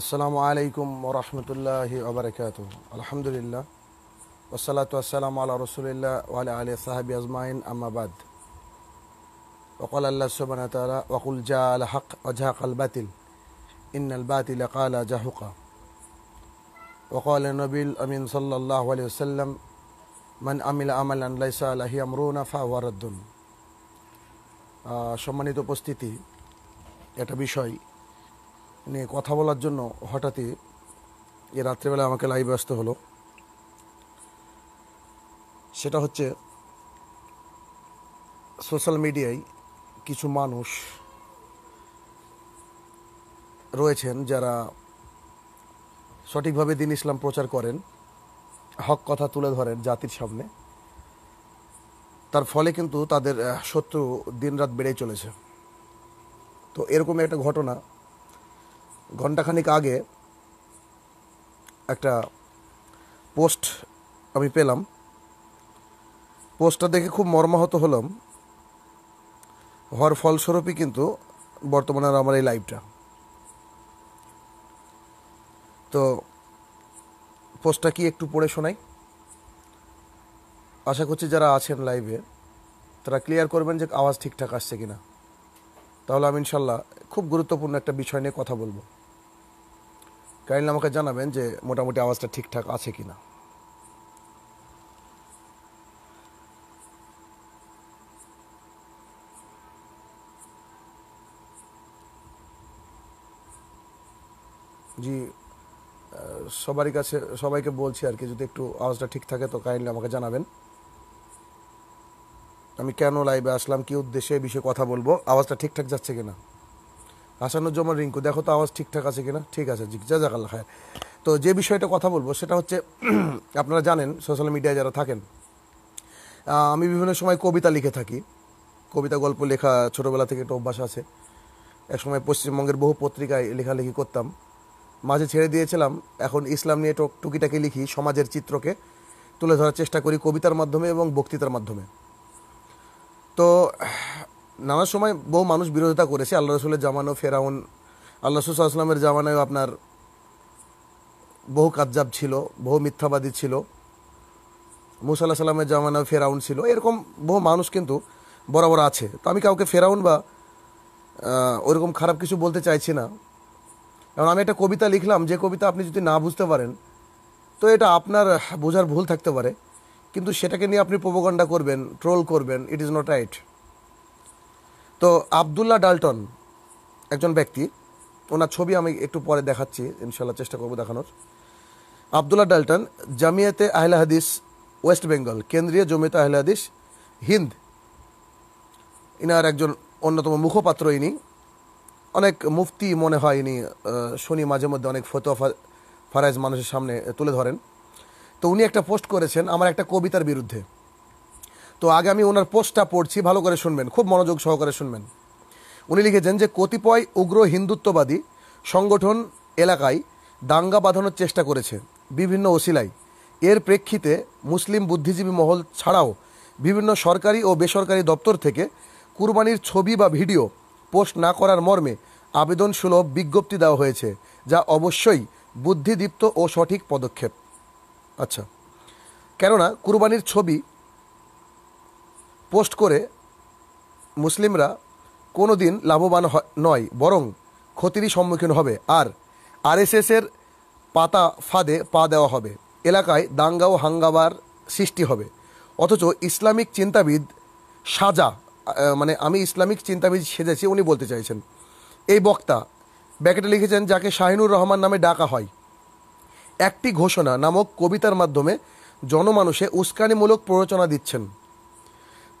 আসসালামু আলাইকুম ওরহমতুল্লাহ ওবরাকাত আলহামদুলিল্লাহ ওসালাত আসসালাম আল্লাহ রসুলিল্লাহ ওয়াল আলী সাহাবি আজমাইন আমাবাদ وقال الله سبحانه وتعالى وقل جاء الحق وجهق الباطل إن الباطل قال جهقا وقال النبي الأمين صلى الله عليه وسلم من عمل عملا ليس له أمرنا فهو رد সম্মানিত উপস্থিতি একটা বিষয় নিয়ে কথা বলার জন্য হঠাৎই এ রাত্রেবেলা আমাকে লাইভ আসতে হলো সেটা হচ্ছে সোশ্যাল মিডিয়ায় কিছু মানুষ রয়েছেন যারা সঠিকভাবে দিন ইসলাম প্রচার করেন হক কথা তুলে ধরেন জাতির সামনে তার ফলে কিন্তু তাদের শত্রু দিনরাত বেড়েই চলেছে তো এরকম একটা ঘটনা ঘণ্টাখানিক আগে একটা পোস্ট আমি পেলাম পোস্টটা দেখে খুব মর্মাহত হলাম হওয়ার ফলস্বরূপই কিন্তু বর্তমানে আর আমার এই লাইভটা তো পোস্টটা কি একটু পড়ে শোনাই আশা করছি যারা আছেন লাইভে তারা ক্লিয়ার করবেন যে আওয়াজ ঠিকঠাক আসছে কিনা তাহলে আমি ইনশাল্লাহ খুব গুরুত্বপূর্ণ একটা বিষয় নিয়ে কথা বলবো কাইন্ডলি আমাকে জানাবেন যে মোটামুটি আওয়াজটা ঠিকঠাক আছে কি না জি সবারই কাছে সবাইকে বলছি আর কি যদি একটু আওয়াজটা ঠিক থাকে তো কাইন্ডলি আমাকে জানাবেন আমি কেন লাইভে আসলাম কি উদ্দেশ্যে এই বিষয়ে কথা বলবো আওয়াজটা ঠিকঠাক যাচ্ছে কিনা হাসানুজ্জামা রিঙ্কু দেখো তো আওয়াজ ঠিকঠাক আছে কিনা ঠিক আছে জি জাজাকাল্লা খায় তো যে বিষয়টা কথা বলবো সেটা হচ্ছে আপনারা জানেন সোশ্যাল মিডিয়ায় যারা থাকেন আমি বিভিন্ন সময় কবিতা লিখে থাকি কবিতা গল্প লেখা ছোটোবেলা থেকে একটা অভ্যাস আছে এক সময় পশ্চিমবঙ্গের বহু পত্রিকায় লেখালেখি করতাম মাঝে ছেড়ে দিয়েছিলাম এখন ইসলাম নিয়ে টুকিটাকে লিখি সমাজের চিত্রকে তুলে ধরার চেষ্টা করি কবিতার মাধ্যমে এবং বক্তৃতার মাধ্যমে তো নামাজ সময় বহু মানুষ বিরোধিতা করেছে আল্লাহ রসুলের জামানো ফেরাউন আল্লাহ রসুল আসলামের জামানায় আপনার বহু কাজজাব ছিল বহু মিথ্যাবাদী ছিল মুসাল্লাহ সাল্লামের জামানায় ফেরাউন ছিল এরকম বহু মানুষ কিন্তু বরাবর আছে তো আমি কাউকে ফেরাউন বা ওইরকম খারাপ কিছু বলতে চাইছি না কারণ আমি একটা কবিতা লিখলাম যে কবিতা আপনি যদি না বুঝতে পারেন তো এটা আপনার বোঝার ভুল থাকতে পারে কিন্তু সেটাকে নিয়ে আপনি প্রবগণ্ডা করবেন ট্রোল করবেন ইট ইজ নট রাইট তো আবদুল্লাহ ডাল্টন একজন ব্যক্তি ওনার ছবি আমি একটু পরে দেখাচ্ছি ইনশাল্লাহ চেষ্টা করব দেখানোর আবদুল্লাহ ডাল্টন জামিয়াতে আহলে হাদিস ওয়েস্ট বেঙ্গল কেন্দ্রীয় জমিয়তে আহলে হাদিস হিন্দ ইনার একজন অন্যতম মুখপাত্র ইনি অনেক মুফতি মনে হয় ইনি শনি মাঝে মধ্যে অনেক ফতোয়া ফারাইজ মানুষের সামনে তুলে ধরেন তো উনি একটা পোস্ট করেছেন আমার একটা কবিতার বিরুদ্ধে তো আগে আমি ওনার পোস্টটা পড়ছি ভালো করে শুনবেন খুব মনোযোগ সহকারে শুনবেন উনি লিখেছেন যে কতিপয় উগ্র হিন্দুত্ববাদী সংগঠন এলাকায় দাঙ্গা বাঁধানোর চেষ্টা করেছে বিভিন্ন ওসিলায় এর প্রেক্ষিতে মুসলিম বুদ্ধিজীবী মহল ছাড়াও বিভিন্ন সরকারি ও বেসরকারি দপ্তর থেকে কুরবানির ছবি বা ভিডিও পোস্ট না করার মর্মে আবেদন সুলভ বিজ্ঞপ্তি দেওয়া হয়েছে যা অবশ্যই বুদ্ধিদীপ্ত ও সঠিক পদক্ষেপ আচ্ছা কেননা কুরবানির ছবি পোস্ট করে মুসলিমরা কোনো দিন লাভবান নয় বরং ক্ষতিরই সম্মুখীন হবে আর আরএসএসের পাতা ফাঁদে পা দেওয়া হবে এলাকায় দাঙ্গা ও হাঙ্গাবার সৃষ্টি হবে অথচ ইসলামিক চিন্তাবিদ সাজা মানে আমি ইসলামিক চিন্তাবিদ সেজেছি উনি বলতে চাইছেন এই বক্তা ব্যাকেটে লিখেছেন যাকে শাহিনুর রহমান নামে ডাকা হয় একটি ঘোষণা নামক কবিতার মাধ্যমে জনমানুষে উস্কানিমূলক প্ররোচনা দিচ্ছেন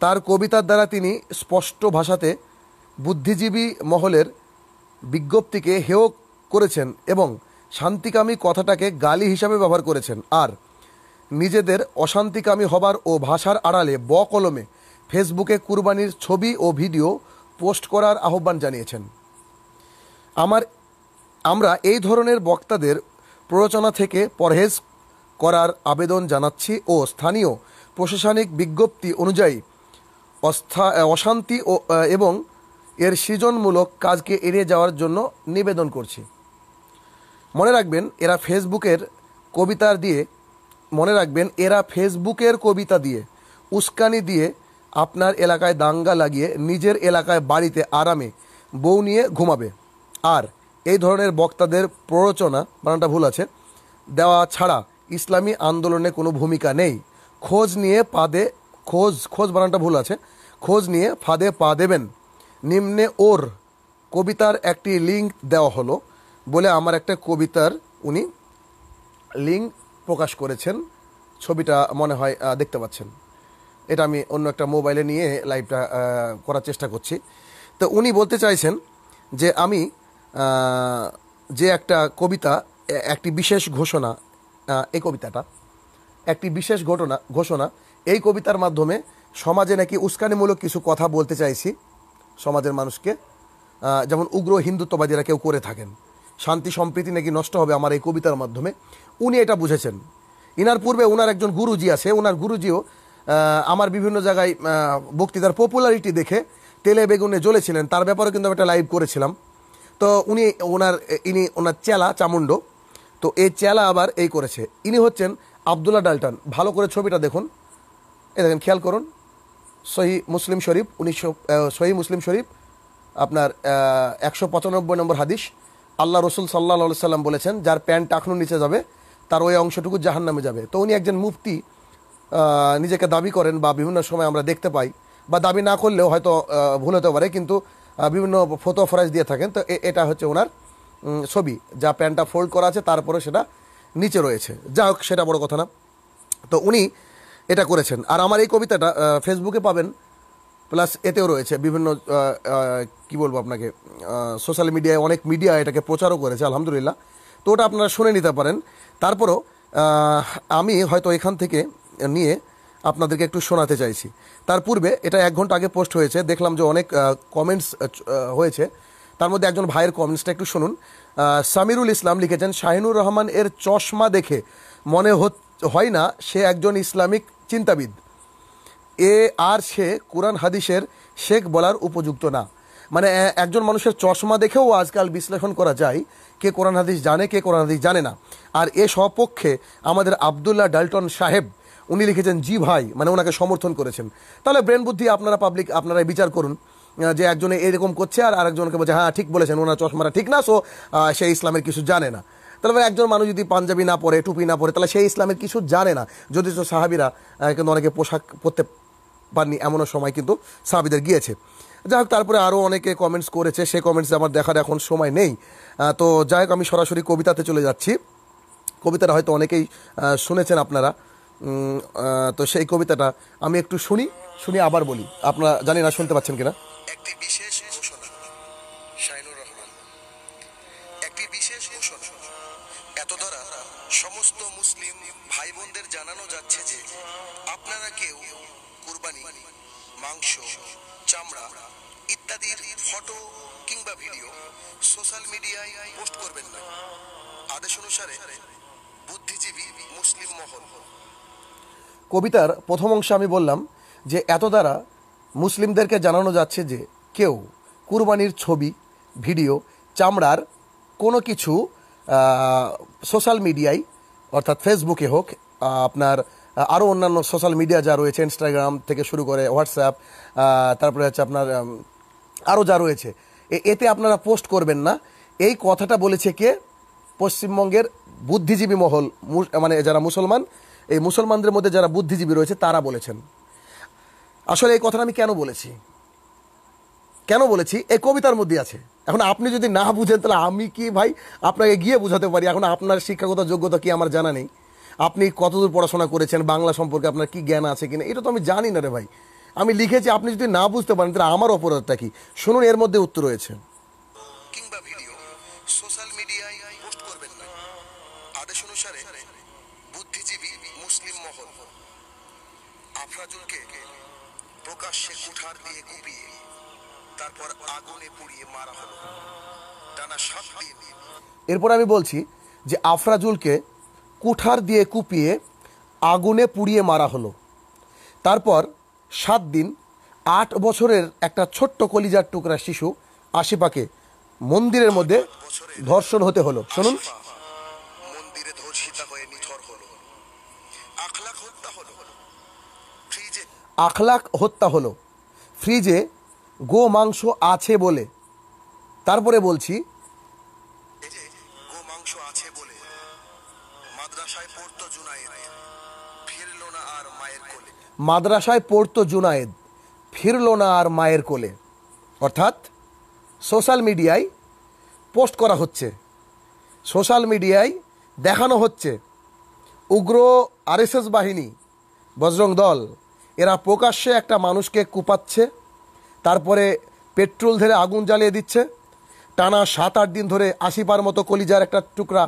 তার কবিতার দ্বারা তিনি স্পষ্ট ভাষাতে বুদ্ধিজীবী মহলের বিজ্ঞপ্তিকে হেয় করেছেন এবং শান্তিকামী কথাটাকে গালি হিসাবে ব্যবহার করেছেন আর নিজেদের অশান্তিকামী হবার ও ভাষার আড়ালে ব কলমে ফেসবুকে কুরবানির ছবি ও ভিডিও পোস্ট করার আহ্বান জানিয়েছেন আমার আমরা এই ধরনের বক্তাদের প্ররোচনা থেকে পরহেজ করার আবেদন জানাচ্ছি ও স্থানীয় প্রশাসনিক বিজ্ঞপ্তি অনুযায়ী অস্থা অশান্তি ও এবং এর সৃজনমূলক কাজকে এড়িয়ে যাওয়ার জন্য নিবেদন করছি মনে রাখবেন এরা ফেসবুকের কবিতার দিয়ে মনে রাখবেন এরা ফেসবুকের কবিতা দিয়ে উস্কানি দিয়ে আপনার এলাকায় দাঙ্গা লাগিয়ে নিজের এলাকায় বাড়িতে আরামে বউ নিয়ে ঘুমাবে আর এই ধরনের বক্তাদের প্ররোচনা বানানটা ভুল আছে দেওয়া ছাড়া ইসলামী আন্দোলনে কোনো ভূমিকা নেই খোঁজ নিয়ে পাদে খোঁজ খোঁজ বানানটা ভুল আছে খোঁজ নিয়ে ফাঁদে পা দেবেন নিম্নে ওর কবিতার একটি লিঙ্ক দেওয়া হলো বলে আমার একটা কবিতার উনি লিঙ্ক প্রকাশ করেছেন ছবিটা মনে হয় দেখতে পাচ্ছেন এটা আমি অন্য একটা মোবাইলে নিয়ে লাইভটা করার চেষ্টা করছি তো উনি বলতে চাইছেন যে আমি যে একটা কবিতা একটি বিশেষ ঘোষণা এই কবিতাটা একটি বিশেষ ঘটনা ঘোষণা এই কবিতার মাধ্যমে সমাজে নাকি উস্কানিমূলক কিছু কথা বলতে চাইছি সমাজের মানুষকে যেমন উগ্র হিন্দুত্ববাদীরা কেউ করে থাকেন শান্তি সম্প্রীতি নাকি নষ্ট হবে আমার এই কবিতার মাধ্যমে উনি এটা বুঝেছেন ইনার পূর্বে ওনার একজন গুরুজি আছে ওনার গুরুজিও আমার বিভিন্ন জায়গায় বক্তৃতার পপুলারিটি দেখে তেলে বেগুনে জ্বলেছিলেন তার ব্যাপারে কিন্তু আমি একটা লাইভ করেছিলাম তো উনি ওনার ইনি ওনার চেলা চামুণ্ড তো এই চেলা আবার এই করেছে ইনি হচ্ছেন আবদুল্লা ডাল্টান ভালো করে ছবিটা দেখুন এ দেখেন খেয়াল করুন সহি মুসলিম শরীফ উনিশশো সহি মুসলিম শরীফ আপনার একশো পঁচানব্বই নম্বর হাদিস আল্লাহ রসুল সাল্লাহ সাল্লাম বলেছেন যার প্যান্ট টাকনুর নিচে যাবে তার ওই অংশটুকু জাহান নামে যাবে তো উনি একজন মুফতি নিজেকে দাবি করেন বা বিভিন্ন সময় আমরা দেখতে পাই বা দাবি না করলেও হয়তো ভুল হতে পারে কিন্তু বিভিন্ন ফতো ফরাজ দিয়ে থাকেন তো এটা হচ্ছে ওনার ছবি যা প্যান্টটা ফোল্ড করা আছে তারপরে সেটা নিচে রয়েছে যা হোক সেটা বড় কথা না তো উনি এটা করেছেন আর আমার এই কবিতাটা ফেসবুকে পাবেন প্লাস এতেও রয়েছে বিভিন্ন কি বলবো আপনাকে সোশ্যাল মিডিয়ায় অনেক মিডিয়া এটাকে প্রচারও করেছে আলহামদুলিল্লাহ তো ওটা আপনারা শুনে নিতে পারেন তারপরও আমি হয়তো এখান থেকে নিয়ে আপনাদেরকে একটু শোনাতে চাইছি তার পূর্বে এটা এক ঘন্টা আগে পোস্ট হয়েছে দেখলাম যে অনেক কমেন্টস হয়েছে তার মধ্যে একজন ভাইয়ের কমেন্টসটা একটু শুনুন সামিরুল ইসলাম লিখেছেন শাহিনুর রহমান এর চশমা দেখে মনে হয় না সে একজন ইসলামিক চিন্তাবিদ এ আর সে কোরআন হাদিসের শেখ বলার উপযুক্ত না মানে একজন মানুষের চশমা দেখেও আজকাল বিশ্লেষণ করা যায় কে কোরআন হাদিস জানে কে কোরআন হাদিস জানে না আর এ সপক্ষে আমাদের আবদুল্লাহ ডালটন সাহেব উনি লিখেছেন জি ভাই মানে ওনাকে সমর্থন করেছেন তাহলে ব্রেন বুদ্ধি আপনারা পাবলিক আপনারা বিচার করুন যে একজনে এরকম করছে আর আরেকজনকে বলছে হ্যাঁ ঠিক বলেছেন ওনার চশমাটা ঠিক না সো সে ইসলামের কিছু জানে না তাহলে একজন মানুষ যদি পাঞ্জাবি না পরে টুপি না পরে তাহলে সেই ইসলামের কিছু জানে না যদি তো সাহাবিরা কিন্তু অনেকে পোশাক পরতে পাননি এমনও সময় কিন্তু সাহাবিদের গিয়েছে যাই হোক তারপরে আরও অনেকে কমেন্টস করেছে সেই কমেন্টস আমার দেখার এখন সময় নেই তো যাই হোক আমি সরাসরি কবিতাতে চলে যাচ্ছি কবিতাটা হয়তো অনেকেই শুনেছেন আপনারা তো সেই কবিতাটা আমি একটু শুনি শুনি আবার বলি আপনারা জানি না শুনতে পাচ্ছেন কিনা একটি বিশেষ ঘোষণা শাইনুর রহমান একটি বিশেষ ঘোষণা এত দ্বারা সমস্ত মুসলিম ভাই বোনদের জানানো যাচ্ছে যে আপনারা কেউ কুরবানি মাংস চামড়া ইত্যাদির ফটো কিংবা ভিডিও সোশ্যাল মিডিয়ায় পোস্ট করবেন না আদেশ অনুসারে বুদ্ধিজীবী মুসলিম মহল কবিতার প্রথম অংশে আমি বললাম যে এত দ্বারা মুসলিমদেরকে জানানো যাচ্ছে যে কেউ কুরবানির ছবি ভিডিও চামড়ার কোনো কিছু সোশ্যাল মিডিয়ায় অর্থাৎ ফেসবুকে হোক আপনার আরও অন্যান্য সোশ্যাল মিডিয়া যা রয়েছে ইনস্টাগ্রাম থেকে শুরু করে হোয়াটসঅ্যাপ তারপরে হচ্ছে আপনার আরও যা রয়েছে এতে আপনারা পোস্ট করবেন না এই কথাটা বলেছে কে পশ্চিমবঙ্গের বুদ্ধিজীবী মহল মানে যারা মুসলমান এই মুসলমানদের মধ্যে যারা বুদ্ধিজীবী রয়েছে তারা বলেছেন আসলে এই কথাটা আমি কেন বলেছি কেন বলেছি এই কবিতার মধ্যে আছে এখন আপনি যদি না বুঝেন তাহলে আমি কি ভাই আপনাকে গিয়ে বোঝাতে পারি এখন আপনার শিক্ষাগত যোগ্যতা কি আমার জানা নেই আপনি কতদূর পড়াশোনা করেছেন বাংলা সম্পর্কে আপনার কি জ্ঞান আছে কিনা এটা তো আমি জানি না রে ভাই আমি লিখেছি আপনি যদি না বুঝতে পারেন তাহলে আমার অপরাধটা কি শুনুন এর মধ্যে উত্তর রয়েছে সোশ্যাল মিডিয়ায় প্রকাশ্যে কুঠার দিয়ে কুপিয়ে তারপর আগুনে পুড়িয়ে মারা হলো টানা সাত দিন এরপর আমি বলছি যে আফরাজুলকে কুঠার দিয়ে কুপিয়ে আগুনে পুড়িয়ে মারা হলো তারপর সাত দিন আট বছরের একটা ছোট্ট কলিজার টুকরা শিশু আশিপাকে মন্দিরের মধ্যে ধর্ষণ হতে হলো শুনুন মন্দিরে ধর্ষিতা হয়ে নিথর হলো আখলাক হত্যা হলো আখলাক হত্যা হলো ফ্রিজে গো মাংস আছে বলে তারপরে বলছি মাদ্রাসায় পড়তো জুনায়েদ ফিরল না আর মায়ের কোলে অর্থাৎ সোশ্যাল মিডিয়ায় পোস্ট করা হচ্ছে সোশ্যাল মিডিয়ায় দেখানো হচ্ছে উগ্র আরএসএস বাহিনী বজরং দল এরা প্রকাশ্যে একটা মানুষকে কুপাচ্ছে তারপরে পেট্রোল ধরে আগুন জ্বালিয়ে দিচ্ছে টানা সাত আট দিন ধরে আশিপার মতো কলিজার একটা টুকরা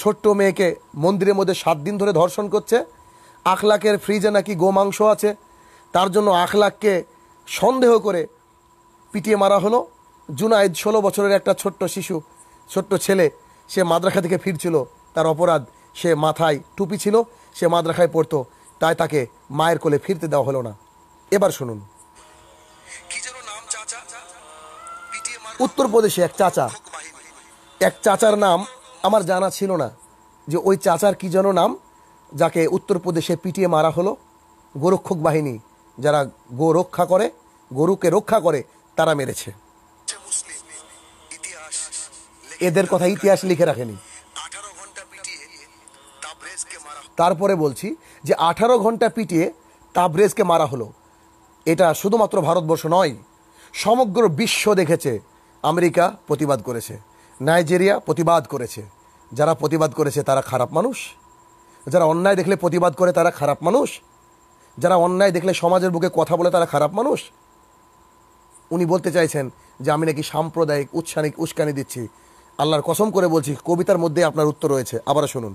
ছোট্ট মেয়েকে মন্দিরের মধ্যে সাত দিন ধরে ধর্ষণ করছে আখলাকের ফ্রিজে নাকি গোমাংস আছে তার জন্য আখলাককে সন্দেহ করে পিটিয়ে মারা হলো জুনায়েদ ষোলো বছরের একটা ছোট্ট শিশু ছোট্ট ছেলে সে মাদ্রাসা থেকে ফিরছিল তার অপরাধ সে মাথায় টুপি ছিল সে মাদ্রাসায় পড়তো তাই তাকে মায়ের কোলে ফিরতে দেওয়া হলো না এবার শুনুন উত্তরপ্রদেশে এক চাচা এক চাচার নাম আমার জানা ছিল না যে ওই চাচার কি যেন নাম যাকে উত্তরপ্রদেশে পিটিয়ে মারা হলো গোরক্ষক বাহিনী যারা গো রক্ষা করে গরুকে রক্ষা করে তারা মেরেছে এদের কথা ইতিহাস লিখে রাখেনি তারপরে বলছি যে আঠারো ঘন্টা পিটিয়ে তাবরেজকে মারা হলো এটা শুধুমাত্র ভারতবর্ষ নয় সমগ্র বিশ্ব দেখেছে আমেরিকা প্রতিবাদ করেছে নাইজেরিয়া প্রতিবাদ করেছে যারা প্রতিবাদ করেছে তারা খারাপ মানুষ যারা অন্যায় দেখলে প্রতিবাদ করে তারা খারাপ মানুষ যারা অন্যায় দেখলে সমাজের বুকে কথা বলে তারা খারাপ মানুষ উনি বলতে চাইছেন যে আমি নাকি সাম্প্রদায়িক উৎসানিক উস্কানি দিচ্ছি আল্লাহর কসম করে বলছি কবিতার মধ্যে আপনার উত্তর রয়েছে আবার শুনুন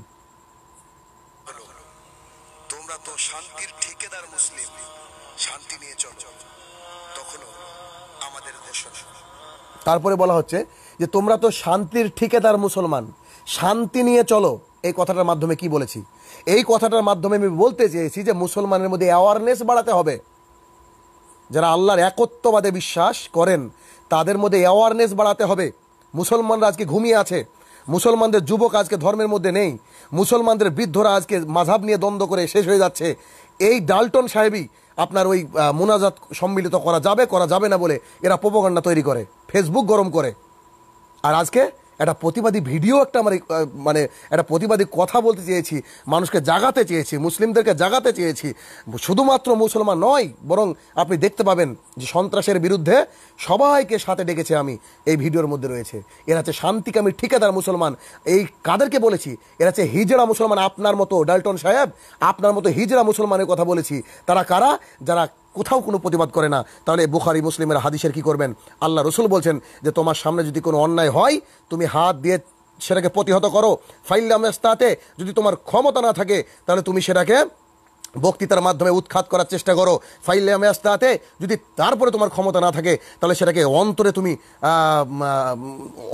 তারপরে বলা হচ্ছে যে তোমরা তো শান্তির ঠিকেদার মুসলমান শান্তি নিয়ে চলো এই কথাটার মাধ্যমে কি বলেছি এই কথাটার মাধ্যমে আমি বলতে চেয়েছি যে মুসলমানের মধ্যে অ্যাওয়ারনেস বাড়াতে হবে যারা আল্লাহর একত্ববাদে বিশ্বাস করেন তাদের মধ্যে অ্যাওয়ারনেস বাড়াতে হবে মুসলমানরা আজকে ঘুমিয়ে আছে মুসলমানদের যুবক আজকে ধর্মের মধ্যে নেই মুসলমানদের বৃদ্ধরা আজকে মাঝাব নিয়ে দ্বন্দ্ব করে শেষ হয়ে যাচ্ছে এই ডালটন সাহেবই আপনার ওই মোনাজাত সম্মিলিত করা যাবে করা যাবে না বলে এরা প্রপকাণ্ডা তৈরি করে ফেসবুক গরম করে আর আজকে একটা প্রতিবাদী ভিডিও একটা আমার মানে, মানে একটা প্রতিবাদী কথা বলতে চেয়েছি মানুষকে জাগাতে চেয়েছি মুসলিমদেরকে জাগাতে চেয়েছি শুধুমাত্র মুসলমান নয় বরং আপনি দেখতে পাবেন যে সন্ত্রাসের বিরুদ্ধে সবাইকে সাথে ডেকেছে আমি এই ভিডিওর মধ্যে রয়েছে এরা হচ্ছে শান্তিকামী ঠিকাদার মুসলমান এই কাদেরকে বলেছি এরা হচ্ছে হিজড়া মুসলমান আপনার মতো ডাল্টন সাহেব আপনার মতো হিজড়া মুসলমানের কথা বলেছি তারা কারা যারা কোথাও কোনো প্রতিবাদ করে না তাহলে বুখারি মুসলিমের হাদিসের কি করবেন আল্লাহ রসুল বলছেন যে তোমার সামনে যদি কোনো অন্যায় হয় তুমি হাত দিয়ে সেটাকে প্রতিহত করো ফাইল্লামেস্তাতে যদি তোমার ক্ষমতা না থাকে তাহলে তুমি সেটাকে বক্তৃতার মাধ্যমে উৎখাত করার চেষ্টা করো ফাইলে আমি আসতে আতে যদি তারপরে তোমার ক্ষমতা না থাকে তাহলে সেটাকে অন্তরে তুমি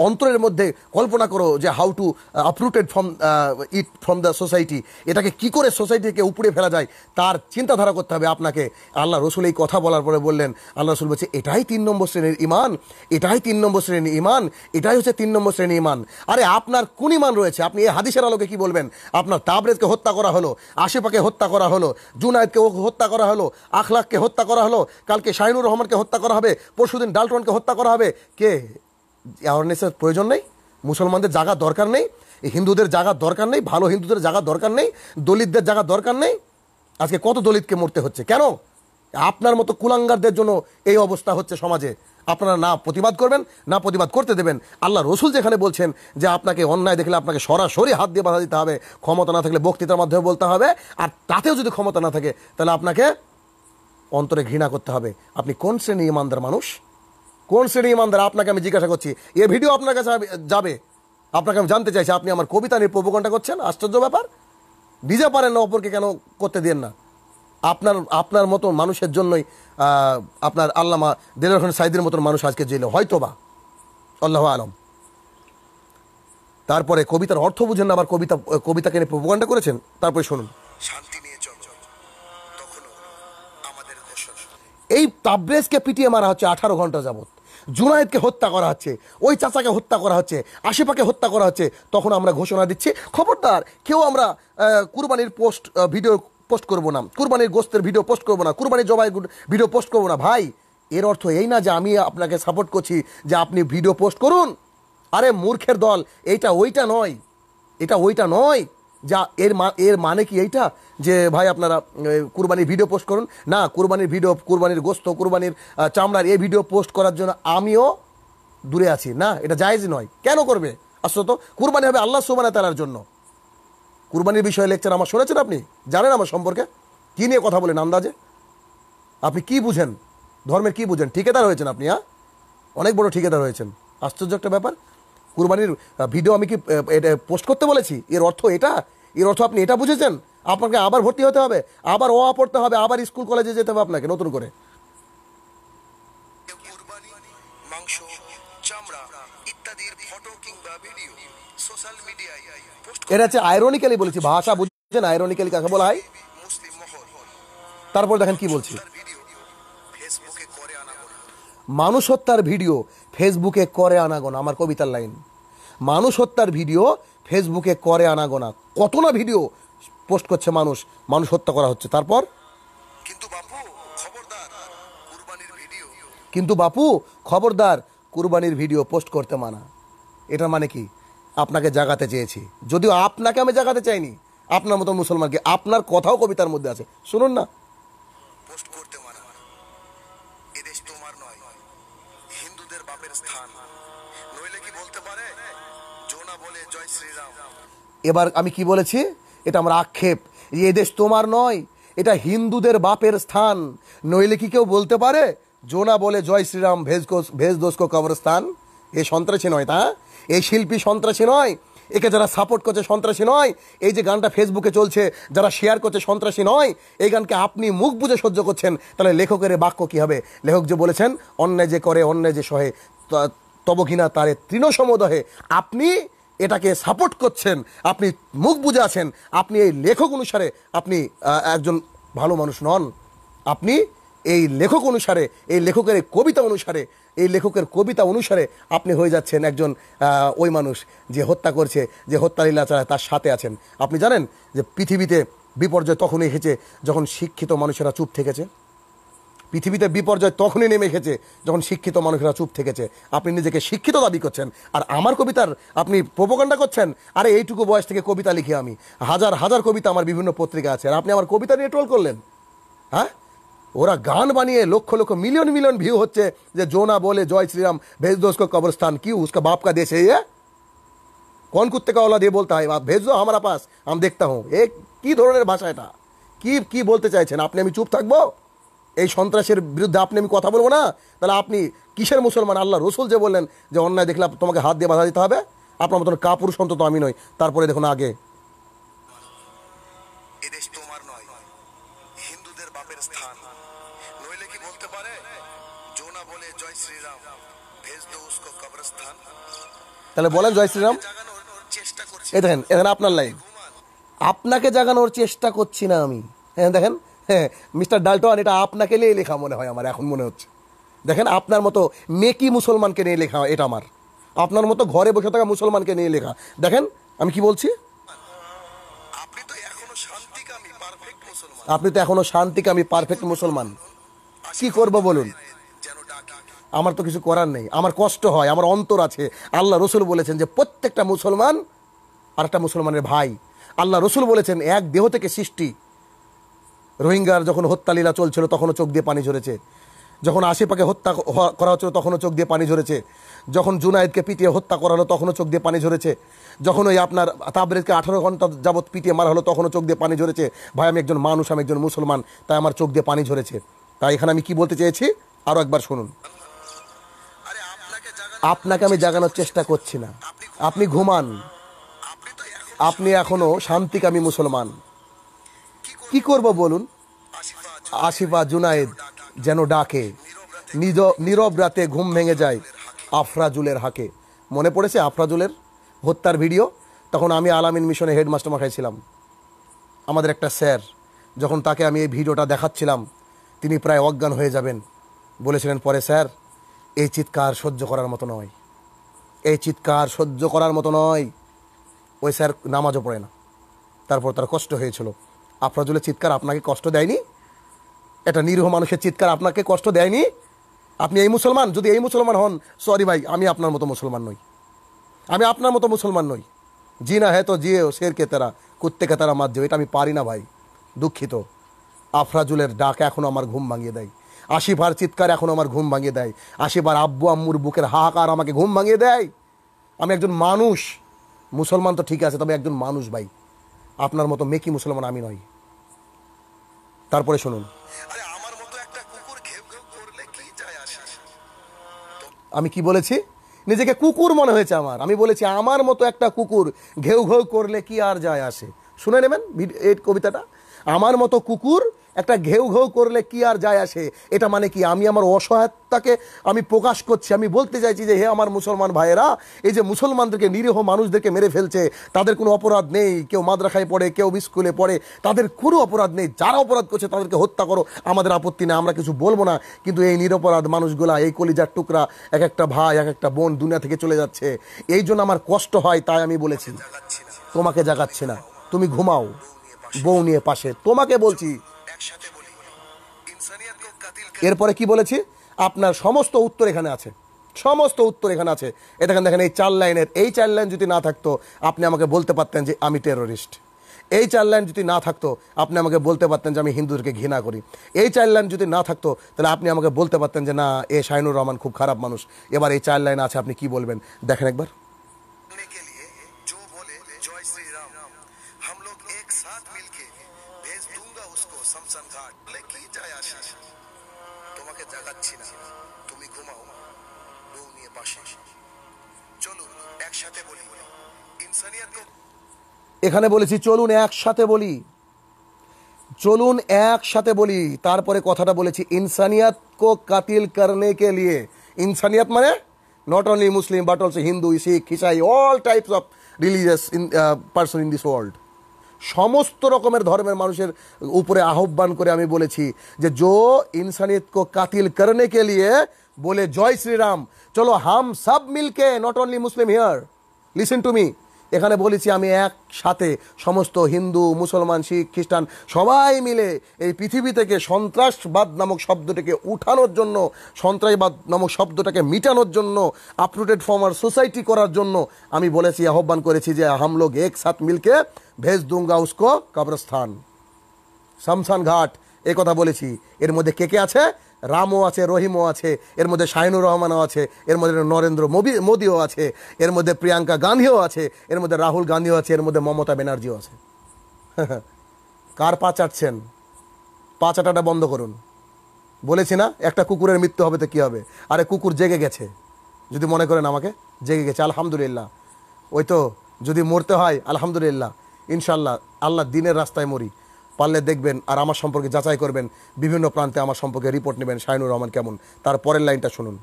অন্তরের মধ্যে কল্পনা করো যে how to uprooted from it from the society এটাকে কি করে সোসাইটিকে উপরে ফেলা যায় তার চিন্তাধারা করতে হবে আপনাকে আল্লাহ রসুল এই কথা বলার পরে বললেন আল্লাহ রসুল বলছে এটাই তিন নম্বর শ্রেণীর ইমান এটাই তিন নম্বর শ্রেণীর ইমান এটাই হচ্ছে তিন নম্বর শ্রেণীর ইমান আরে আপনার কোন ইমান রয়েছে আপনি এই হাদিসের আলোকে কি বলবেন আপনার তাবরেজকে হত্যা করা হলো আশেপাকে হত্যা করা হলো জুনায়দকে হত্যা করা হলো আখলাখকে হত্যা করা হলো কালকে শাহিনুর রহমানকে হত্যা করা হবে পরশুদিন ডালটনকে হত্যা করা হবে কে অ্যাওয়ারনেসের প্রয়োজন নেই মুসলমানদের জায়গা দরকার নেই হিন্দুদের জায়গা দরকার নেই ভালো হিন্দুদের জায়গা দরকার নেই দলিতদের জায়গা দরকার নেই আজকে কত দলিতকে মরতে হচ্ছে কেন আপনার মতো কুলাঙ্গারদের জন্য এই অবস্থা হচ্ছে সমাজে আপনারা না প্রতিবাদ করবেন না প্রতিবাদ করতে দেবেন আল্লাহ রসুল যেখানে বলছেন যে আপনাকে অন্যায় দেখলে আপনাকে সরাসরি হাত দিয়ে বাধা দিতে হবে ক্ষমতা না থাকলে বক্তৃতার মাধ্যমে বলতে হবে আর তাতেও যদি ক্ষমতা না থাকে তাহলে আপনাকে অন্তরে ঘৃণা করতে হবে আপনি কোন শ্রেণী ইমানদার মানুষ কোন শ্রেণী ইমানদার আপনাকে আমি জিজ্ঞাসা করছি এ ভিডিও আপনার কাছে যাবে আপনাকে আমি জানতে চাইছি আপনি আমার কবিতা নিয়ে প্রবকণটা করছেন আশ্চর্য ব্যাপার নিজে পারেন না অপরকে কেন করতে দেন না আপনার আপনার মতো মানুষের জন্যই আপনার আল্লামা দেলার খান সাইদের মতন মানুষ আজকে জেলে হয়তো বা আল্লাহ আলম তারপরে কবিতার অর্থ বুঝেন না আবার কবিতা কবিতাকে নিয়ে প্রোপাগান্ডা করেছেন তারপরে শুনুন শান্তি নিয়ে এই তাবরেজকে পিটিয়ে মারা হচ্ছে আঠারো ঘন্টা যাবত জুনায়েদকে হত্যা করা হচ্ছে ওই চাচাকে হত্যা করা হচ্ছে আশেপাকে হত্যা করা হচ্ছে তখন আমরা ঘোষণা দিচ্ছি খবরদার কেউ আমরা কুরবানির পোস্ট ভিডিও পোস্ট করব না কুরবানির গোস্তের ভিডিও পোস্ট করব না কুরবানির জবাই ভিডিও পোস্ট করবো না ভাই এর অর্থ এই না যে আমি আপনাকে সাপোর্ট করছি যে আপনি ভিডিও পোস্ট করুন আরে মূর্খের দল এইটা ওইটা নয় এটা ওইটা নয় যা এর এর মানে কি এইটা যে ভাই আপনারা কুরবানির ভিডিও পোস্ট করুন না কুরবানির ভিডিও কুরবানির গোস্ত কুরবানির চামড়ার এই ভিডিও পোস্ট করার জন্য আমিও দূরে আছি না এটা জায়জ নয় কেন করবে আসলে তো কুরবানি হবে আল্লাহ সুবানা তালার জন্য কুরবানির বিষয়ে লেকচার আমার শুনেছেন আপনি জানেন আমার সম্পর্কে কী নিয়ে কথা বলেন আন্দাজে আপনি কি বুঝেন ধর্মের কি বুঝেন ঠিকাদার হয়েছেন আপনি হ্যাঁ অনেক বড় ঠিকাদার হয়েছেন আশ্চর্য একটা ব্যাপার কুরবানির ভিডিও আমি কি পোস্ট করতে বলেছি এর অর্থ এটা এর অর্থ আপনি এটা বুঝেছেন আপনাকে আবার ভর্তি হতে হবে আবার অ পড়তে হবে আবার স্কুল কলেজে যেতে হবে আপনাকে নতুন করে এটা হচ্ছে আইরনিক্যালি বলেছি ভাষা বুঝছেন আইরনিক্যালি কাকে বলা হয় তারপর দেখেন কি বলছি মানুষ হত্যার ভিডিও ফেসবুকে করে আনাগোনা আমার কবিতার লাইন মানুষ হত্যার ভিডিও ফেসবুকে করে আনাগোনা কত না ভিডিও পোস্ট করছে মানুষ মানুষ হত্যা করা হচ্ছে তারপর কিন্তু বাপু কিন্তু বাপু খবরদার কুরবানির ভিডিও পোস্ট করতে মানা এটা মানে কি আপনাকে জাগাতে চেয়েছি যদিও আপনাকে আমি জাগাতে চাইনি আপনার মতো মুসলমানকে আপনার কথাও কবিতার মধ্যে আছে শুনুন না মানে মানে। বলে জয় শ্রীরাম এবার আমি কি বলেছি এটা আমার আক্ষেপ এ এদেশ তোমার নয় এটা হিন্দুদের বাপের স্থান নইলে কি কেউ বলতে পারে জোনা বলে জয় শ্রীরাম ভেজ ভেজ দোষ কবরস্থান এ সন্ত্রাসী নয় তা এই শিল্পী সন্ত্রাসী নয় একে যারা সাপোর্ট করছে সন্ত্রাসী নয় এই যে গানটা ফেসবুকে চলছে যারা শেয়ার করছে সন্ত্রাসী নয় এই গানকে আপনি মুখ বুঝে সহ্য করছেন তাহলে লেখকের বাক্য কী হবে লেখক যে বলেছেন অন্যায় যে করে অন্যায় যে সহে তব কিনা তারে তৃণ আপনি এটাকে সাপোর্ট করছেন আপনি মুখ বুঝে আছেন আপনি এই লেখক অনুসারে আপনি একজন ভালো মানুষ নন আপনি এই লেখক অনুসারে এই লেখকের কবিতা অনুসারে এই লেখকের কবিতা অনুসারে আপনি হয়ে যাচ্ছেন একজন ওই মানুষ যে হত্যা করছে যে হত্যা লীলা চালায় তার সাথে আছেন আপনি জানেন যে পৃথিবীতে বিপর্যয় তখনই এসেছে যখন শিক্ষিত মানুষেরা চুপ থেকেছে পৃথিবীতে বিপর্যয় তখনই নেমে এসেছে যখন শিক্ষিত মানুষেরা চুপ থেকেছে আপনি নিজেকে শিক্ষিত দাবি করছেন আর আমার কবিতার আপনি প্রোপোকাণ্ডা করছেন আরে এইটুকু বয়স থেকে কবিতা লিখি আমি হাজার হাজার কবিতা আমার বিভিন্ন পত্রিকা আছে আর আপনি আমার কবিতা নিয়ে ট্রোল করলেন হ্যাঁ ওরা গান বানিয়ে লক্ষ লক্ষ মিলিয়ন মিলিয়ন ভিউ হচ্ছে যে জোনা বলে জয় শ্রীরাম ভেজ दो কবরস্থান कब्रस्तान क्यों उसका দেশে ইয়ে কোন কুত্তে কা দিয়ে বলতে बोलता है ভেজ भेज दो हमारा আমি हम হো এ কি ধরনের ভাষা এটা কি কি বলতে চাইছেন আপনি আমি চুপ থাকবো এই সন্ত্রাসের বিরুদ্ধে আপনি আমি কথা বলবো না তাহলে আপনি কিসের মুসলমান আল্লাহ রসুল যে বললেন যে অন্যায় দেখলে তোমাকে হাত দিয়ে বাধা দিতে হবে আপনার মতন কাপুরুষ অন্তত আমি নই তারপরে দেখুন আগে এদেশ তোমার নয় হিন্দুদের বাপের স্থান তাহলে বলেন জয় শ্রীরাম এই দেখেন এখানে আপনার লাইন আপনাকে জাগানোর চেষ্টা করছি না আমি হ্যাঁ দেখেন হ্যাঁ মিস্টার ডালটন এটা আপনাকে নিয়ে লেখা মনে হয় আমার এখন মনে হচ্ছে দেখেন আপনার মতো মেকি মুসলমানকে নিয়ে লেখা এটা আমার আপনার মতো ঘরে বসে থাকা মুসলমানকে নিয়ে লেখা দেখেন আমি কি বলছি আপনি তো এখনো শান্তিকামী পারফেক্ট মুসলমান কি করব বলুন আমার তো কিছু করার নেই আমার কষ্ট হয় আমার অন্তর আছে আল্লাহ রসুল বলেছেন যে প্রত্যেকটা মুসলমান আর একটা মুসলমানের ভাই আল্লাহ রসুল বলেছেন এক দেহ থেকে সৃষ্টি রোহিঙ্গার যখন হত্যালীলা চলছিল তখনও চোখ দিয়ে পানি ঝরেছে যখন আশিপাকে হত্যা করা হচ্ছিল তখনও চোখ দিয়ে পানি ঝরেছে যখন জুনায়েদকে পিটিয়ে হত্যা করা হলো তখনও চোখ দিয়ে পানি ঝরেছে যখন ওই আপনার তাবরেজকে আঠারো ঘন্টা যাবৎ পিটিয়ে মারা হলো তখনও চোখ দিয়ে পানি ঝরেছে ভাই আমি একজন মানুষ আমি একজন মুসলমান তাই আমার চোখ দিয়ে পানি ঝরেছে তাই এখানে আমি কি বলতে চেয়েছি আরও একবার শুনুন আপনাকে আমি জাগানোর চেষ্টা করছি না আপনি ঘুমান আপনি এখনও শান্তিকামী মুসলমান কি করব বলুন আশিফা জুনায়েদ যেন ডাকে নিজ নীরব রাতে ঘুম ভেঙে যায় আফরাজুলের হাকে মনে পড়েছে আফরাজুলের হত্যার ভিডিও তখন আমি আলামিন মিশনে হেডমাস্টার মাখাইছিলাম ছিলাম আমাদের একটা স্যার যখন তাকে আমি এই ভিডিওটা দেখাচ্ছিলাম তিনি প্রায় অজ্ঞান হয়ে যাবেন বলেছিলেন পরে স্যার এই চিৎকার সহ্য করার মতো নয় এই চিৎকার সহ্য করার মতো নয় ওই স্যার নামাজও পড়ে না তারপর তার কষ্ট হয়েছিল আফরাজুলের চিৎকার আপনাকে কষ্ট দেয়নি এটা নিরীহ মানুষের চিৎকার আপনাকে কষ্ট দেয়নি আপনি এই মুসলমান যদি এই মুসলমান হন সরি ভাই আমি আপনার মতো মুসলমান নই আমি আপনার মতো মুসলমান নই জি না হ্যাঁ তো জিয়েও শেরকে তারা কুত্তেকে তারা যে এটা আমি পারি না ভাই দুঃখিত আফরাজুলের ডাক এখনও আমার ঘুম ভাঙিয়ে দেয় আশিবার চিৎকার এখন আমার ঘুম ভাঙিয়ে দেয় আশিবার আব্বু আম্মুর বুকের হাহাকার আমাকে ঘুম ভাঙিয়ে দেয় আমি একজন মানুষ মুসলমান তো ঠিক আছে তবে একজন মানুষ ভাই আপনার মতো মেকি মুসলমান আমি নই তারপরে শুনুন আমি কি বলেছি নিজেকে কুকুর মনে হয়েছে আমার আমি বলেছি আমার মতো একটা কুকুর ঘেউ ঘেউ করলে কি আর যায় আসে শুনে নেবেন এই কবিতাটা আমার মতো কুকুর একটা ঘেউ ঘেউ করলে কি আর যায় আসে এটা মানে কি আমি আমার অসহায়তাকে আমি প্রকাশ করছি আমি বলতে চাইছি যে হে আমার মুসলমান ভাইয়েরা এই যে মুসলমানদেরকে নিরীহ মানুষদেরকে মেরে ফেলছে তাদের কোনো অপরাধ নেই কেউ মাদ্রাসায় পড়ে কেউ স্কুলে পড়ে তাদের কোনো অপরাধ নেই যারা অপরাধ করছে তাদেরকে হত্যা করো আমাদের আপত্তি না আমরা কিছু বলবো না কিন্তু এই নিরপরাধ মানুষগুলা এই কলিজার টুকরা এক একটা ভাই এক একটা বোন দুনিয়া থেকে চলে যাচ্ছে এই জন্য আমার কষ্ট হয় তাই আমি বলেছি তোমাকে জাগাচ্ছি না তুমি ঘুমাও বউ নিয়ে পাশে তোমাকে বলছি এরপরে কি বলেছি আপনার সমস্ত উত্তর এখানে আছে সমস্ত উত্তর এখানে আছে এখানে দেখেন এই চার লাইনের এই চার লাইন যদি না থাকতো আপনি আমাকে বলতে পারতেন যে আমি টেরোরিস্ট এই চার লাইন যদি না থাকতো আপনি আমাকে বলতে পারতেন যে আমি হিন্দুদেরকে ঘৃণা করি এই চার লাইন যদি না থাকতো তাহলে আপনি আমাকে বলতে পারতেন যে না এ শাহিনুর রহমান খুব খারাপ মানুষ এবার এই চার লাইন আছে আপনি কি বলবেন দেখেন একবার ভেজ দুঙ্গা উসকো সমসন ঘাট বলে কি যায় আসিস তোমাকে জাগাচ্ছি না তুমি ঘুমাও বউ নিয়ে পাশে চলো একসাথে বলি ইনসানিয়াত এখানে বলেছি চলুন একসাথে বলি চলুন একসাথে বলি তারপরে কথাটা বলেছি ইনসানিয়াত কো কাতিল করনে কে লিয়ে ইনসানিয়াত মানে not only Muslim but also Hindu Sikh ইসাই all types of religious person in this world সমস্ত রকমের ধর্মের মানুষের উপরে আহ্বান করে আমি বলেছি যে জো ইনসানিত কো কাতিল করনে কে লিয়ে বলে জয় শ্রীরাম চলো হাম সব মিলকে not only Muslim here listen to me এখানে বলেছি আমি একসাথে সমস্ত হিন্দু মুসলমান শিখ খ্রিস্টান সবাই মিলে এই পৃথিবী থেকে সন্ত্রাসবাদ নামক শব্দটিকে উঠানোর জন্য সন্ত্রাসবাদ নামক শব্দটাকে মিটানোর জন্য আপটুডেট ফর্মার সোসাইটি করার জন্য আমি বলেছি আহ্বান করেছি যে হাম লোক এক সাত মিলকে ভেজ দুঙ্গা উস্কো কবরস্থান শামসান ঘাট এ কথা বলেছি এর মধ্যে কে কে আছে রামও আছে রহিমও আছে এর মধ্যে শাহিনুর রহমানও আছে এর মধ্যে নরেন্দ্র মোদি মোদিও আছে এর মধ্যে প্রিয়াঙ্কা গান্ধীও আছে এর মধ্যে রাহুল গান্ধীও আছে এর মধ্যে মমতা ব্যানার্জিও আছে কার পা চাটছেন পা চাটাটা বন্ধ করুন বলেছি না একটা কুকুরের মৃত্যু হবে তো কী হবে আরে কুকুর জেগে গেছে যদি মনে করেন আমাকে জেগে গেছে আলহামদুলিল্লাহ ওই তো যদি মরতে হয় আলহামদুলিল্লাহ ইনশাল্লাহ আল্লাহ দিনের রাস্তায় মরি পারলে দেখবেন আর আমার সম্পর্কে যাচাই করবেন বিভিন্ন প্রান্তে আমার সম্পর্কে রিপোর্ট নেবেন শাহিনুর রহমান কেমন তার পরের লাইনটা শুনুন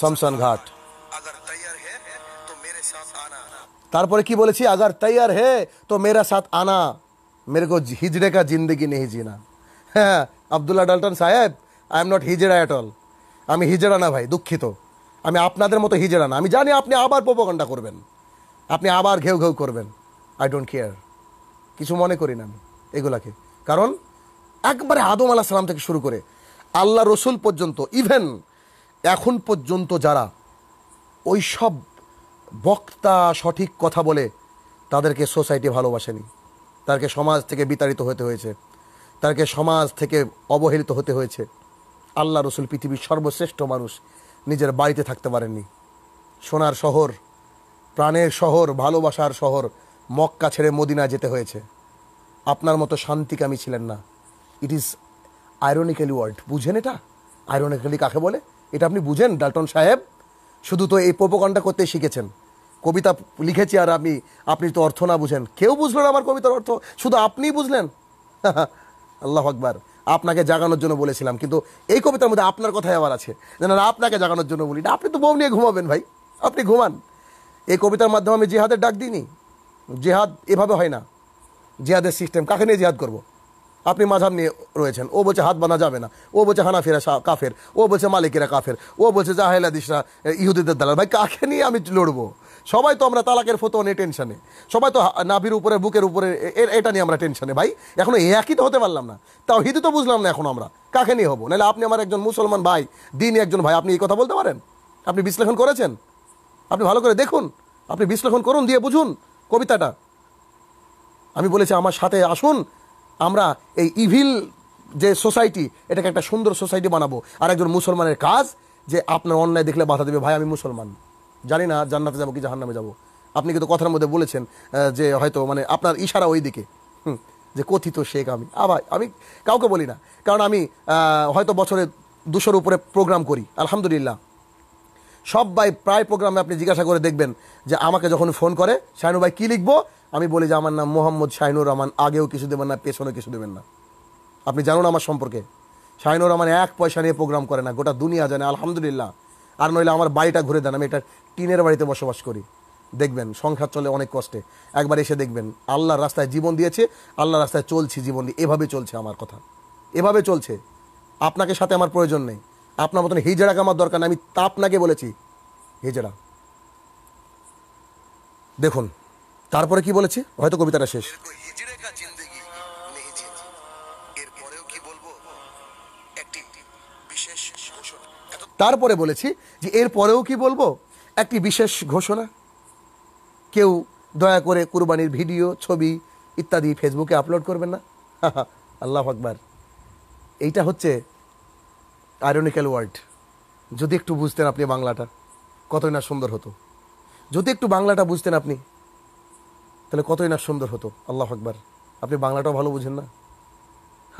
শমশান ঘাট তারপরে কি বলেছি আগার তৈয়ার হে তো মেরা সাথ আনা মেরে কো হিজড়ে কা জিন্দগি নেই জিনা হ্যাঁ আবদুল্লাহ ডালটন সাহেব I am not hijra at all আমি হিজড়া না ভাই দুঃখিত আমি আপনাদের মতো হিজেরা না আমি জানি আপনি আবার প্রোপাগান্ডা করবেন আপনি আবার ঘেউ ঘেউ করবেন আই ডোন্ট কেয়ার কিছু মনে করি না আমি এগুলাকে কারণ একবারে আদম আলাহ সালাম থেকে শুরু করে আল্লাহ রসুল পর্যন্ত ইভেন এখন পর্যন্ত যারা ওই সব বক্তা সঠিক কথা বলে তাদেরকে সোসাইটি ভালোবাসেনি তাদেরকে সমাজ থেকে বিতাড়িত হতে হয়েছে তাদেরকে সমাজ থেকে অবহেলিত হতে হয়েছে আল্লাহ রসুল পৃথিবীর সর্বশ্রেষ্ঠ মানুষ নিজের বাড়িতে থাকতে পারেননি সোনার শহর প্রাণের শহর ভালোবাসার শহর মক্কা ছেড়ে মদিনা যেতে হয়েছে আপনার মতো শান্তিকামী ছিলেন না ইট ইজ আয়রনিক্যালি ওয়ার্ল্ড বুঝেন এটা আয়রনিক্যালি কাকে বলে এটা আপনি বুঝেন ডালটন সাহেব শুধু তো এই পোপকণ্ডা করতে শিখেছেন কবিতা লিখেছি আর আমি আপনি তো অর্থ না বুঝেন কেউ বুঝলো না আমার কবিতার অর্থ শুধু আপনিই বুঝলেন আল্লাহ আকবার আপনাকে জাগানোর জন্য বলেছিলাম কিন্তু এই কবিতার মধ্যে আপনার কথাই আবার আছে না আপনাকে জাগানোর জন্য বলি না আপনি তো বউ নিয়ে ঘুমাবেন ভাই আপনি ঘুমান এই কবিতার মাধ্যমে আমি জেহাদের ডাক দিইনি জেহাদ এভাবে হয় না জেহাদের সিস্টেম কাকে নিয়ে জেহাদ করব। আপনি মাঝাব নিয়ে রয়েছেন ও বলছে হাত বানা যাবে না ও বলছে হানাফিরা কাফের ও বলছে মালিকেরা কাফের ও বলছে দিশরা ইহুদিদের দালাল ভাই কাকে নিয়ে আমি লড়বো সবাই তো আমরা তালাকের ফতো নিয়ে টেনশনে সবাই তো নাভির উপরে বুকের উপরে এটা নিয়ে আমরা টেনশনে ভাই এখনো একই তো হতে পারলাম না তাও হিদি তো বুঝলাম না এখন আমরা কাকে নিয়ে হবো নাহলে আপনি আমার একজন মুসলমান ভাই দিনই একজন ভাই আপনি এই কথা বলতে পারেন আপনি বিশ্লেষণ করেছেন আপনি ভালো করে দেখুন আপনি বিশ্লেষণ করুন দিয়ে বুঝুন কবিতাটা আমি বলেছি আমার সাথে আসুন আমরা এই ইভিল যে সোসাইটি এটাকে একটা সুন্দর সোসাইটি বানাবো আর একজন মুসলমানের কাজ যে আপনার অন্যায় দেখলে বাধা দেবে ভাই আমি মুসলমান জানি না জান্নাতে যাবো কি জাহান্নামে যাবো আপনি কিন্তু কথার মধ্যে বলেছেন যে হয়তো মানে আপনার ইশারা ওই দিকে হুম যে কথিত শেখ আমি আবার আমি কাউকে বলি না কারণ আমি হয়তো বছরে দুশোর উপরে প্রোগ্রাম করি আলহামদুলিল্লাহ সবাই প্রায় প্রোগ্রামে আপনি জিজ্ঞাসা করে দেখবেন যে আমাকে যখন ফোন করে শাহিনু ভাই কী লিখবো আমি বলি যে আমার নাম মোহাম্মদ শাহিনুর রহমান আগেও কিছু দেবেন না পেছনেও কিছু দেবেন না আপনি জানুন আমার সম্পর্কে শাহিনুর রহমান এক পয়সা নিয়ে প্রোগ্রাম করে না গোটা দুনিয়া জানে আলহামদুলিল্লাহ আর নইলে আমার বাড়িটা ঘুরে দেন আমি এটা টিনের বাড়িতে বসবাস করি দেখবেন সংসার চলে অনেক কষ্টে একবার এসে দেখবেন আল্লাহর রাস্তায় জীবন দিয়েছে আল্লাহ রাস্তায় চলছি জীবন দিয়ে এভাবে চলছে আমার কথা এভাবে চলছে আপনাকে সাথে আমার প্রয়োজন নেই আপনার মতন হিজড়াকে আমার দরকার আমি তা আপনাকে বলেছি হিজড়া দেখুন তারপরে কি বলেছে হয়তো কবিতাটা শেষ তারপরে বলেছি যে এর পরেও কি বলবো একটি বিশেষ ঘোষণা কেউ দয়া করে কুরবানির ভিডিও ছবি ইত্যাদি ফেসবুকে আপলোড করবেন না আল্লাহ আকবার এইটা হচ্ছে আয়রনিক্যাল ওয়ার্ল্ড যদি একটু বুঝতেন আপনি বাংলাটা কতই না সুন্দর হতো যদি একটু বাংলাটা বুঝতেন আপনি তাহলে কতই না সুন্দর হতো আল্লাহ আকবার আপনি বাংলাটাও ভালো বুঝেন না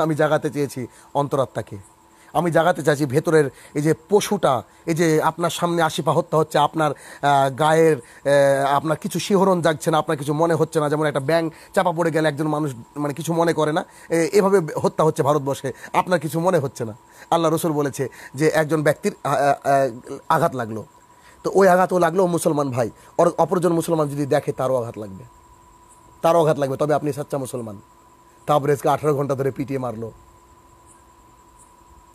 আমি জাগাতে চেয়েছি অন্তরাত্মাকে আমি জাগাতে চাইছি ভেতরের এই যে পশুটা এই যে আপনার সামনে আশিপা হত্যা হচ্ছে আপনার গায়ের আপনার কিছু শিহরণ জাগছে না আপনার কিছু মনে হচ্ছে না যেমন একটা ব্যাঙ্ক চাপা পড়ে গেলে একজন মানুষ মানে কিছু মনে করে না এভাবে হত্যা হচ্ছে ভারতবর্ষে আপনার কিছু মনে হচ্ছে না আল্লাহ রসুল বলেছে যে একজন ব্যক্তির আঘাত লাগলো তো ওই আঘাতও লাগলো মুসলমান ভাই ওর অপরজন মুসলমান যদি দেখে তারও আঘাত লাগবে তারও আঘাত লাগবে তবে আপনি সাচ্চা মুসলমান তাবরেজকে আঠারো ঘন্টা ধরে পিটিয়ে মারলো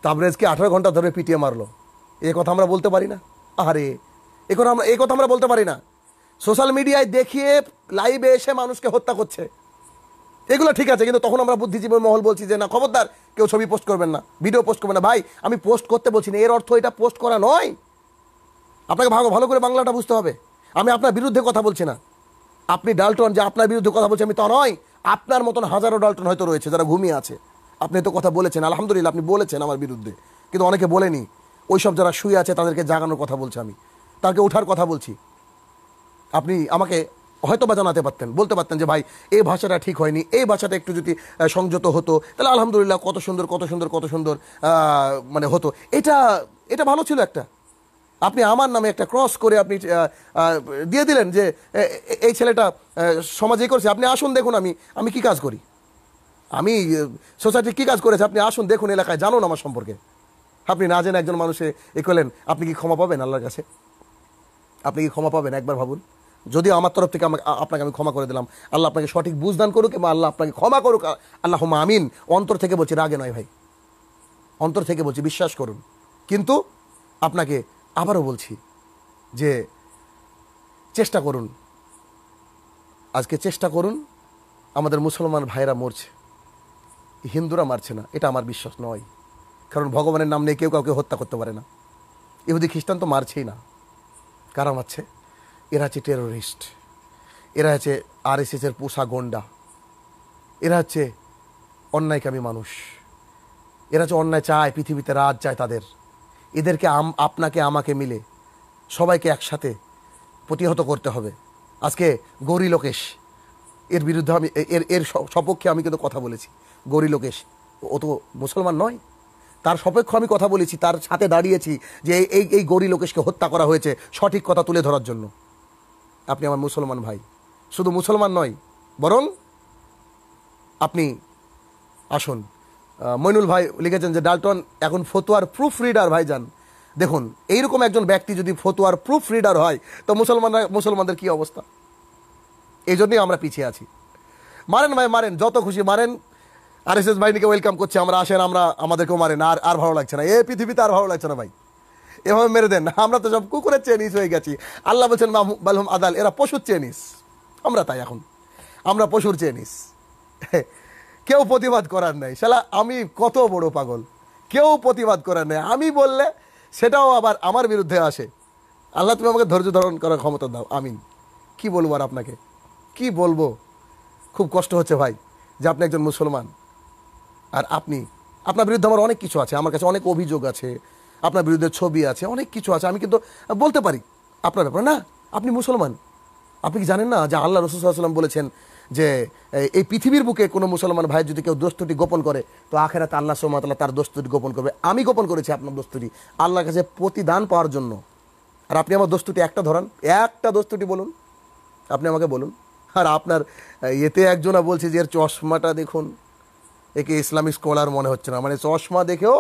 তাবরেজকে আঠারো ঘন্টা ধরে পিটিয়ে মারলো এ কথা আমরা বলতে পারি না আরে এ কথা আমরা এ কথা আমরা বলতে পারি না সোশ্যাল মিডিয়ায় দেখিয়ে লাইভে এসে মানুষকে হত্যা করছে এগুলো ঠিক আছে কিন্তু তখন আমরা বুদ্ধিজীবী মহল বলছি যে না খবরদার কেউ ছবি পোস্ট করবেন না ভিডিও পোস্ট করবেন না ভাই আমি পোস্ট করতে বলছি না এর অর্থ এটা পোস্ট করা নয় আপনাকে ভালো ভালো করে বাংলাটা বুঝতে হবে আমি আপনার বিরুদ্ধে কথা বলছি না আপনি ডাল্টন যে আপনার বিরুদ্ধে কথা বলছি আমি তা নয় আপনার মতন হাজারো ডাল্টন হয়তো রয়েছে যারা ঘুমিয়ে আছে আপনি তো কথা বলেছেন আলহামদুলিল্লাহ আপনি বলেছেন আমার বিরুদ্ধে কিন্তু অনেকে বলেনি ওই সব যারা শুয়ে আছে তাদেরকে জাগানোর কথা বলছি আমি তাকে ওঠার কথা বলছি আপনি আমাকে হয়তো বা জানাতে পারতেন বলতে পারতেন যে ভাই এই ভাষাটা ঠিক হয়নি এই ভাষাটা একটু যদি সংযত হতো তাহলে আলহামদুলিল্লাহ কত সুন্দর কত সুন্দর কত সুন্দর মানে হতো এটা এটা ভালো ছিল একটা আপনি আমার নামে একটা ক্রস করে আপনি দিয়ে দিলেন যে এই ছেলেটা সমাজে করছে আপনি আসুন দেখুন আমি আমি কি কাজ করি আমি সোসাইটি কী কাজ করেছে আপনি আসুন দেখুন এলাকায় জানুন আমার সম্পর্কে আপনি না জেন একজন মানুষে এ করলেন আপনি কি ক্ষমা পাবেন আল্লাহর কাছে আপনি কি ক্ষমা পাবেন একবার ভাবুন যদিও আমার তরফ থেকে আমাকে আপনাকে আমি ক্ষমা করে দিলাম আল্লাহ আপনাকে সঠিক বুঝদান করুক এবং আল্লাহ আপনাকে ক্ষমা করুক আল্লাহ আমিন অন্তর থেকে বলছি রাগে নয় ভাই অন্তর থেকে বলছি বিশ্বাস করুন কিন্তু আপনাকে আবারও বলছি যে চেষ্টা করুন আজকে চেষ্টা করুন আমাদের মুসলমান ভাইরা মরছে হিন্দুরা মারছে না এটা আমার বিশ্বাস নয় কারণ ভগবানের নাম নিয়ে কেউ কাউকে হত্যা করতে পারে না ইহুদি খ্রিস্টান তো মারছেই না কারা মারছে এরা হচ্ছে টেরোরিস্ট এরা হচ্ছে আরএসএসের পোষা গন্ডা এরা হচ্ছে অন্যায়কামী মানুষ এরা হচ্ছে অন্যায় চায় পৃথিবীতে রাজ চায় তাদের এদেরকে আম আপনাকে আমাকে মিলে সবাইকে একসাথে প্রতিহত করতে হবে আজকে গৌরী লোকেশ এর বিরুদ্ধে আমি এর এর সপক্ষে আমি কিন্তু কথা বলেছি গৌরী লোকেশ ও তো মুসলমান নয় তার সপেক্ষ আমি কথা বলেছি তার সাথে দাঁড়িয়েছি যে এই এই গৌরী লোকেশকে হত্যা করা হয়েছে সঠিক কথা তুলে ধরার জন্য আপনি আমার মুসলমান ভাই শুধু মুসলমান নয় বরং আপনি আসুন মইনুল ভাই লিখেছেন যে ডালটন এখন ফতুয়ার প্রুফ রিডার ভাই যান দেখুন এইরকম একজন ব্যক্তি যদি ফতুয়ার প্রুফ রিডার হয় তো মুসলমানরা মুসলমানদের কি অবস্থা এই জন্যই আমরা পিছিয়ে আছি মারেন ভাই মারেন যত খুশি মারেন আর এস এস বাহিনীকে ওয়েলকাম করছি আমরা আসেন আমরা আমাদেরকেও মারেন আর আর ভালো লাগছে না এ পৃথিবীতে আর ভালো লাগছে না ভাই এভাবে মেরে দেন আমরা তো সব কুকুরের চেনিস হয়ে গেছি আল্লাহ বলছেন বালহম আদাল এরা পশুর চেনিস আমরা তাই এখন আমরা পশুর চেনিস কেউ প্রতিবাদ করার নেই সালা আমি কত বড় পাগল কেউ প্রতিবাদ করার নেই আমি বললে সেটাও আবার আমার বিরুদ্ধে আসে আল্লাহ তুমি আমাকে ধৈর্য ধারণ করার ক্ষমতা দাও আমিন কি বলবো আর আপনাকে কি বলবো খুব কষ্ট হচ্ছে ভাই যে আপনি একজন মুসলমান আর আপনি আপনার বিরুদ্ধে আমার অনেক কিছু আছে আমার কাছে অনেক অভিযোগ আছে আপনার বিরুদ্ধে ছবি আছে অনেক কিছু আছে আমি কিন্তু বলতে পারি আপনার ব্যাপারে না আপনি মুসলমান আপনি কি জানেন না যে আল্লাহ রসুলাম বলেছেন যে এই পৃথিবীর বুকে কোনো মুসলমান ভাই যদি কেউ দোস্তুটি গোপন করে তো আখেরাতে আল্লাহ সোমাতাল্লাহ তার দোস্তটি গোপন করবে আমি গোপন করেছি আপনার দোস্তুটি আল্লাহর কাছে প্রতিদান পাওয়ার জন্য আর আপনি আমার দোস্তুটি একটা ধরান একটা দোস্তুটি বলুন আপনি আমাকে বলুন আর আপনার এতে একজনা বলছে যে এর চশমাটা দেখুন একে ইসলামিক স্কলার মনে হচ্ছে না মানে চশমা দেখেও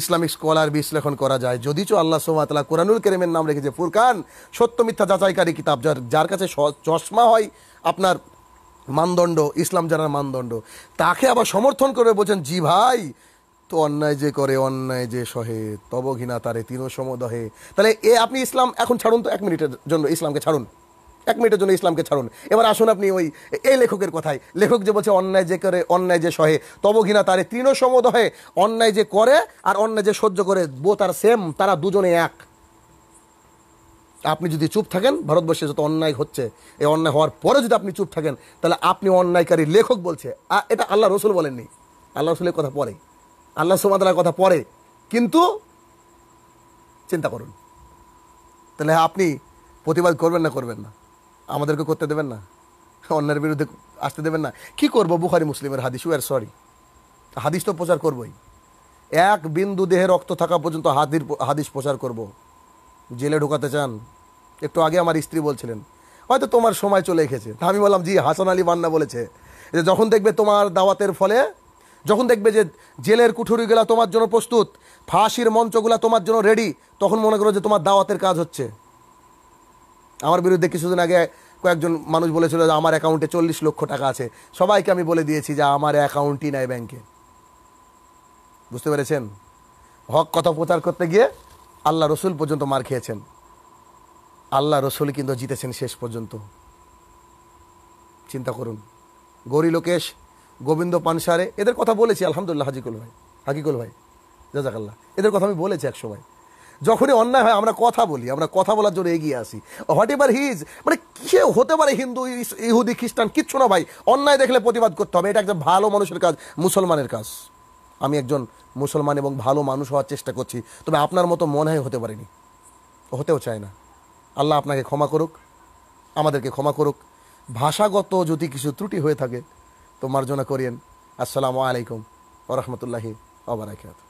ইসলামিক স্কলার বিশ্লেষণ করা যায় যদি চ আল্লাহ সোমাতলা কোরআনুল কেরিমের নাম রেখেছে ফুরকান সত্য মিথ্যা যাচাইকারী কিতাব যার যার কাছে চশমা হয় আপনার মানদণ্ড ইসলাম জানার মানদণ্ড তাকে আবার সমর্থন করে বলছেন জি ভাই তো অন্যায় যে করে অন্যায় যে সহে তবঘিনা তারে তিনও সমদহে তাহলে এ আপনি ইসলাম এখন ছাড়ুন তো এক মিনিটের জন্য ইসলামকে ছাড়ুন এক মিনিটের জন্য ইসলামকে ছাড়ুন এবার আসুন আপনি ওই এই লেখকের কথায় লেখক যে বলছে অন্যায় যে করে অন্যায় যে সহে তব ঘৃণা তারে তৃণ সমদহে অন্যায় যে করে আর অন্যায় যে সহ্য করে বো তার সেম তারা দুজনে এক আপনি যদি চুপ থাকেন ভারতবর্ষে যত অন্যায় হচ্ছে এই অন্যায় হওয়ার পরে যদি আপনি চুপ থাকেন তাহলে আপনি অন্যায়কারী লেখক বলছে এটা আল্লাহ রসুল বলেননি আল্লাহ রসুলের কথা পরে আল্লাহ সুমাদার কথা পরে কিন্তু চিন্তা করুন তাহলে আপনি প্রতিবাদ করবেন না করবেন না আমাদেরকে করতে দেবেন না অন্যের বিরুদ্ধে আসতে দেবেন না কি করব বুখারি মুসলিমের হাদিস ওয়ার সরি হাদিস তো প্রচার করবই এক বিন্দু দেহে রক্ত থাকা পর্যন্ত হাদির হাদিস প্রচার করব। জেলে ঢোকাতে চান একটু আগে আমার স্ত্রী বলছিলেন হয়তো তোমার সময় চলে এসেছে আমি বললাম জি হাসান আলী বান্না বলেছে যে যখন দেখবে তোমার দাওয়াতের ফলে যখন দেখবে যে জেলের কুঠুরিগুলা তোমার জন্য প্রস্তুত ফাঁসির মঞ্চগুলা তোমার জন্য রেডি তখন মনে করো যে তোমার দাওয়াতের কাজ হচ্ছে আমার বিরুদ্ধে কিছুদিন আগে কয়েকজন মানুষ বলেছিল যে আমার অ্যাকাউন্টে চল্লিশ লক্ষ টাকা আছে সবাইকে আমি বলে দিয়েছি যে আমার অ্যাকাউন্টই নাই ব্যাংকে বুঝতে পেরেছেন হক কথা প্রচার করতে গিয়ে আল্লাহ রসুল পর্যন্ত মার খেয়েছেন আল্লাহ রসুল কিন্তু জিতেছেন শেষ পর্যন্ত চিন্তা করুন গৌরী লোকেশ গোবিন্দ পানসারে এদের কথা বলেছি আলহামদুলিল্লাহ হাজিকুল ভাই হাকিকুল ভাই জাজাকাল্লাহ এদের কথা আমি বলেছি এক সময় যখনই অন্যায় হয় আমরা কথা বলি আমরা কথা বলার জন্য এগিয়ে আসি হোয়াট এভার হিজ মানে কে হতে পারে হিন্দু ইহুদি খ্রিস্টান কিচ্ছু না ভাই অন্যায় দেখলে প্রতিবাদ করতে হবে এটা একজন ভালো মানুষের কাজ মুসলমানের কাজ আমি একজন মুসলমান এবং ভালো মানুষ হওয়ার চেষ্টা করছি তবে আপনার মতো মনে হয় হতে পারেনি হতেও চায় না আল্লাহ আপনাকে ক্ষমা করুক আমাদেরকে ক্ষমা করুক ভাষাগত যদি কিছু ত্রুটি হয়ে থাকে তো মার্জনা করিয়েন আসসালামু আলাইকুম ও রহমতুল্লাহি আবরাকাত